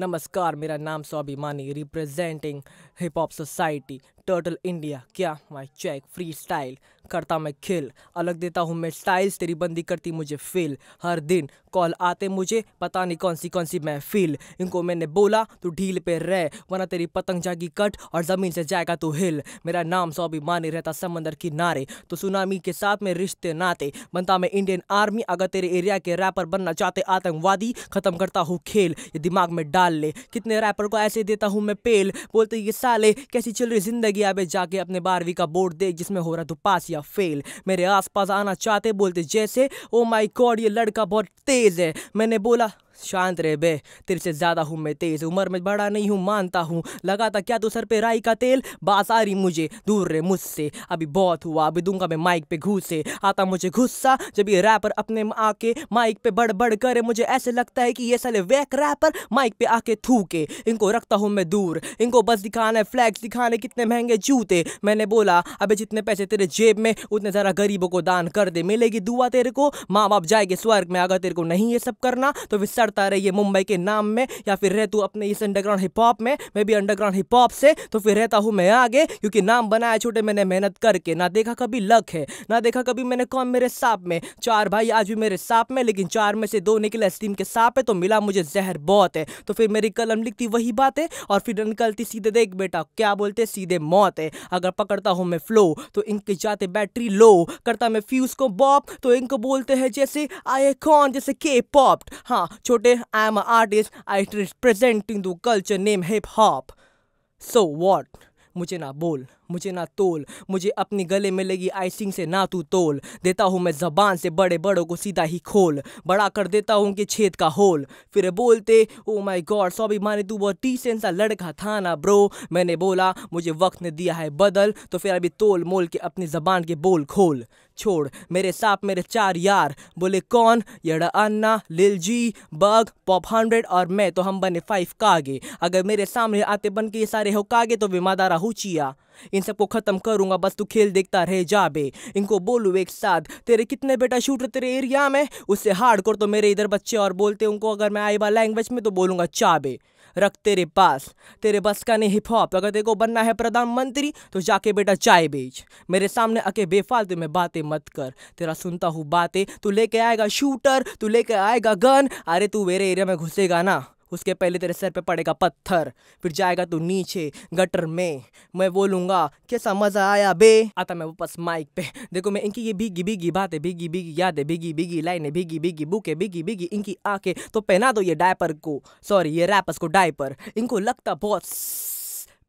नमस्कार मेरा नाम Swabhimani representing hip hop society turtle India क्या माई चेक फ्री स्टाइल करता मैं खेल अलग देता हूँ मैं स्टाइल्स तेरी बंदी करती मुझे फील हर दिन कॉल आते मुझे पता नहीं कौन सी कौन सी मैं फील इनको मैंने बोला तू ढील पे रह वरना तेरी पतंग जागी कट और ज़मीन से जाएगा तू हिल मेरा नाम मानी रहता समंदर की नारे तो सुनामी के साथ में रिश्ते नाते बनता मैं इंडियन आर्मी अगर तेरे एरिया के रैपर बनना चाहते आतंकवादी ख़त्म करता हूँ खेल ये दिमाग में डाल ले कितने रैपर को ऐसे देता हूँ मैं पेल बोलते ये साले कैसी चल रही जिंदगी लगी अबे जाके अपने बारहवीं का बोर्ड देख जिसमें हो रहा तू पास या फेल मेरे आसपास आना चाहते बोलते जैसे ओ माई कॉड ये लड़का बहुत तेज है मैंने बोला शांत रहे बे तेरे से ज़्यादा हूँ मैं तेज़ उम्र में बड़ा नहीं हूँ मानता हूँ लगा था क्या तू सर पे राई का तेल बास आ रही मुझे दूर रे मुझसे अभी बहुत हुआ अभी दूंगा मैं माइक पे घुसे आता मुझे गुस्सा जब ये रैपर अपने आके माइक पे बड़ बड़ करे मुझे ऐसे लगता है कि ये साले वैक रैपर माइक पे आके थूके इनको रखता हूँ मैं दूर इनको बस दिखाना है फ्लैग्स दिखाने कितने महंगे जूते मैंने बोला अभी जितने पैसे तेरे जेब में उतने ज़रा गरीबों को दान कर दे मिलेगी दुआ तेरे को माँ बाप जाएंगे स्वर्ग में अगर तेरे को नहीं ये सब करना तो फिर करता रहिए मुंबई के नाम में या फिर रह तू अपने इस अंडरग्राउंड हिप हॉप में मैं भी अंडरग्राउंड हिप हॉप से तो फिर रहता हूँ मैं आगे क्योंकि नाम बनाया छोटे मैंने मेहनत करके ना देखा कभी लक है ना देखा कभी मैंने कौन मेरे साप में चार भाई आज भी मेरे साप में लेकिन चार में से दो निकले स्टीम के साप है तो मिला मुझे जहर बहुत है तो फिर मेरी कलम लिखती वही बात है और फिर निकलती सीधे देख बेटा क्या बोलते सीधे मौत है अगर पकड़ता हूँ मैं फ्लो तो इनकी जाते बैटरी लो करता मैं फ्यूज को बॉप तो इनको बोलते हैं जैसे आई कौन जैसे के पॉप हाँ Today I am an artist, I representing the culture name hip hop. So what? मुझे ना बोल मुझे ना तोल मुझे अपनी गले में लगी आइसिंग से ना तू तोल देता हूँ मैं जबान से बड़े बड़ों को सीधा ही खोल बड़ा कर देता हूँ कि छेद का होल फिर बोलते ओ माई गॉड भी माने तू बहुत डिसेंट सा लड़का था ना ब्रो मैंने बोला मुझे वक्त ने दिया है बदल तो फिर अभी तोल मोल के अपनी जबान के बोल खोल छोड़ मेरे साथ मेरे चार यार बोले कौन यड़ा अन्ना लिल जी बग पॉप हंड्रेड और मैं तो हम बने फाइव कागे अगर मेरे सामने आते बन के ये सारे हो कागे तो विमादारा चिया इन सबको खत्म करूंगा बस तू खेल देखता रह जा बे इनको बोलू एक साथ तेरे कितने बेटा शूटर तेरे एरिया में उससे हार्ड कर तो मेरे इधर बच्चे और बोलते उनको अगर मैं आई बार लैंग्वेज में तो बोलूंगा चाबे रख तेरे पास तेरे बस का नहीं हिप हॉप अगर देखो बनना है प्रधानमंत्री तो जाके बेटा चाय बेच मेरे सामने अके बेफालतू में बातें मत कर तेरा सुनता हूँ बातें तू लेके आएगा शूटर तू लेके आएगा गन अरे तू मेरे एरिया में घुसेगा ना उसके पहले तेरे सर पे पड़ेगा पत्थर फिर जाएगा तू नीचे गटर में मैं बोलूँगा कैसा मज़ा आया बे आता मैं वापस माइक पे देखो मैं इनकी ये भीगी भीगी बातें भीगी भीगी यादें भीगी भीगी लाइनें भीगी भीगी बुके भीगी भीगी इनकी आंखें तो पहना दो ये डायपर को सॉरी ये रैपर्स को डायपर इनको लगता बहुत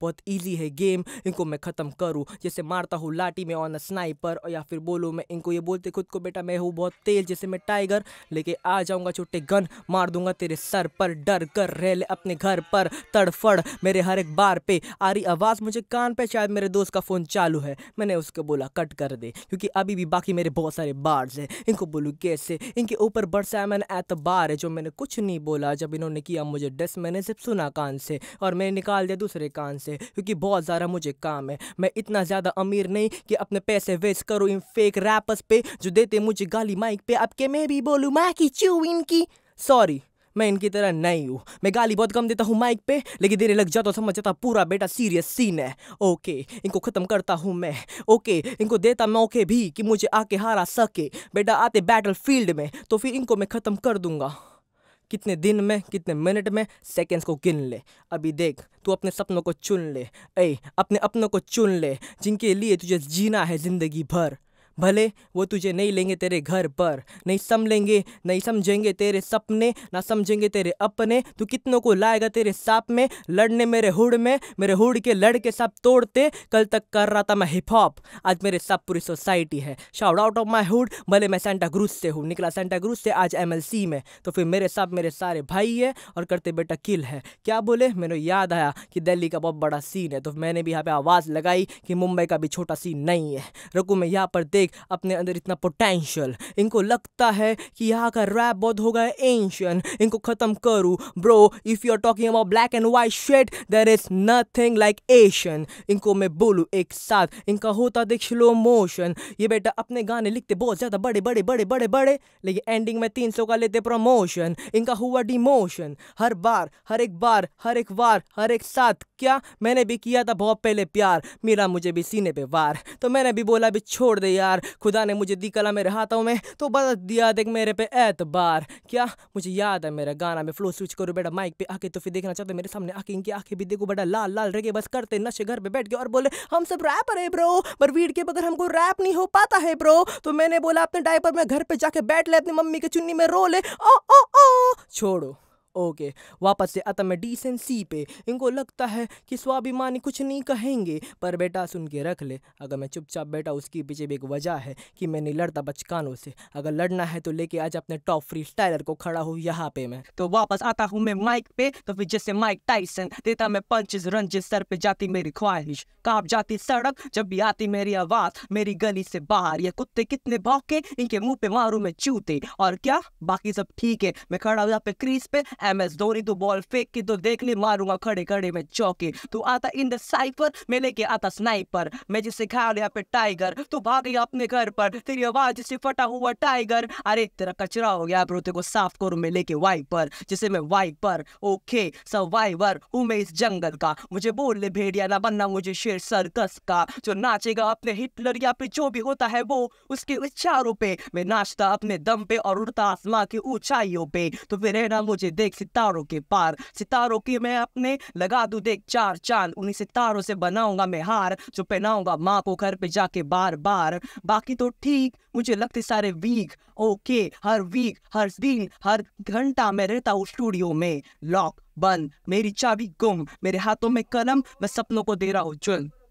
बहुत ईजी है गेम इनको मैं ख़त्म करूँ जैसे मारता हूँ लाठी में ऑन अ स्नाइपर या फिर बोलूँ मैं इनको ये बोलते खुद को बेटा मैं हूँ बहुत तेज जैसे मैं टाइगर लेके आ जाऊँगा छोटे गन मार दूंगा तेरे सर पर डर कर रह ले अपने घर पर तड़फड़ मेरे हर एक बार पे आ रही आवाज़ मुझे कान पे शायद मेरे दोस्त का फ़ोन चालू है मैंने उसको बोला कट कर दे क्योंकि अभी भी बाकी मेरे बहुत सारे बार्स हैं इनको बोलूँ कैसे इनके ऊपर सा मैंने एतबार है जो मैंने कुछ नहीं बोला जब इन्होंने किया मुझे डस मैंने सिर्फ सुना कान से और मैंने निकाल दिया दूसरे कान से से क्योंकि बहुत ज़्यादा मुझे काम है मैं इतना ज़्यादा अमीर नहीं कि अपने पैसे वेस्ट करूँ इन फेक रैपर्स पे जो देते मुझे गाली माइक पे आपके मैं भी बोलूँ माँ की चू इनकी सॉरी मैं इनकी तरह नहीं हूँ मैं गाली बहुत कम देता हूँ माइक पे लेकिन देने लग जाता समझ जाता पूरा बेटा सीरियस सीन है ओके इनको ख़त्म करता हूँ मैं ओके इनको देता मौके भी कि मुझे आके हारा सके बेटा आते बैटल फील्ड में तो फिर इनको मैं ख़त्म कर दूंगा कितने दिन में कितने मिनट में सेकेंड्स को गिन ले अभी देख तू अपने सपनों को चुन ले ऐ अपने अपनों को चुन ले जिनके लिए तुझे जीना है ज़िंदगी भर भले वो तुझे नहीं लेंगे तेरे घर पर नहीं समलेंगे नहीं समझेंगे तेरे सपने ना समझेंगे तेरे अपने तू कितनों को लाएगा तेरे साप में लड़ने मेरे हुड में मेरे हुड के लड़के सब तोड़ते कल तक कर रहा था मैं हिप हॉप आज मेरे सब पूरी सोसाइटी है shout out of my hood भले मैं सेंटा क्रूज से हूँ निकला सेंटा क्रूज से आज एम में तो फिर मेरे साथ मेरे सारे भाई है और करते बेटा किल है क्या बोले मेरे याद आया कि दिल्ली का बहुत बड़ा सीन है तो मैंने भी यहाँ पे आवाज़ लगाई कि मुंबई का भी छोटा सीन नहीं है रुकू मैं यहाँ पर देख देख अपने अंदर इतना पोटेंशियल इनको लगता है कि यहाँ का रैप बहुत हो गया एंशियन इनको ख़त्म करूँ bro if you are talking about black and white shade there is nothing like Asian इनको मैं बोलूँ एक साथ इनका होता देख स्लो मोशन ये बेटा अपने गाने लिखते बहुत ज़्यादा बड़े बड़े बड़े बड़े बड़े लेकिन एंडिंग में तीन सौ का लेते प्रमोशन इनका हुआ डिमोशन हर बार हर एक बार हर एक बार हर एक साथ क्या मैंने भी किया था बहुत पहले प्यार मेरा मुझे भी सीने पे वार तो मैंने भी बोला भी छोड़ दे यार यार खुदा ने मुझे दी कला में रहा था मैं तो बस दिया देख मेरे पे एतबार क्या मुझे याद है मेरा गाना में फ्लो स्विच करो बेटा माइक पे आके तो फिर देखना चाहते मेरे सामने आके इनकी आंखें भी देखो बड़ा लाल लाल रह बस करते नशे घर पे बैठ के और बोले हम सब रैपर है ब्रो पर वीड के बगैर हमको रैप नहीं हो पाता है ब्रो तो मैंने बोला अपने डाइपर में घर पे जाके बैठ ले अपनी मम्मी के चुन्नी में रो ले ओ ओ ओ छोड़ो ओके वापस से अतम डिसेंसी पे इनको लगता है कि स्वाभिमानी कुछ नहीं कहेंगे पर बेटा सुन के रख ले अगर मैं चुपचाप बैठा उसके पीछे भी एक वजह है कि मैं नहीं लड़ता बचकानों से अगर लड़ना है तो लेके आज अपने टॉप फ्री स्टाइलर को खड़ा हूँ यहाँ पे मैं तो वापस आता हूँ मैं माइक पे तो फिर जैसे माइक टाइसन देता मैं पंचेस रंजिस सर पे जाती मेरी ख्वाहिश काप जाती सड़क जब भी आती मेरी आवाज मेरी गली से बाहर ये कुत्ते कितने भौके इनके मुंह पे मारू मैं चूते और क्या बाकी सब ठीक है मैं खड़ा हूँ यहाँ पे क्रीज पे एम एस धोनी तू तो बॉल फेंक के तो देख ली मारूंगा खड़े खड़े में चौके तू आता इन द साइफर में लेके आता स्नाइपर मैं जिसे खा यहाँ पे टाइगर तू भाग गया अपने घर पर तेरी आवाज से फटा हुआ टाइगर अरे तेरा कचरा हो गया ब्रोते को साफ करू मैं लेके वाइपर जिसे मैं वाइपर ओके सर्वाइवर हूँ मैं इस जंगल का मुझे बोल ले भेड़िया ना बनना मुझे शेर सर्कस का जो नाचेगा अपने हिटलर या पे जो भी होता है वो उसके इशारों पे मैं नाचता अपने दम पे और उड़ता आसमां की ऊंचाइयों पे तो फिर रहना मुझे देख देख सितारों के पार सितारों की मैं अपने लगा दू देख चार चांद उन्हीं सितारों से बनाऊंगा मैं हार जो पहनाऊंगा माँ को घर पे जाके बार बार बाकी तो ठीक मुझे लगते सारे वीक ओके हर वीक हर दिन हर घंटा मैं रहता हूँ स्टूडियो में लॉक बंद मेरी चाबी गुम मेरे हाथों में कलम मैं सपनों को दे रहा हूँ चुन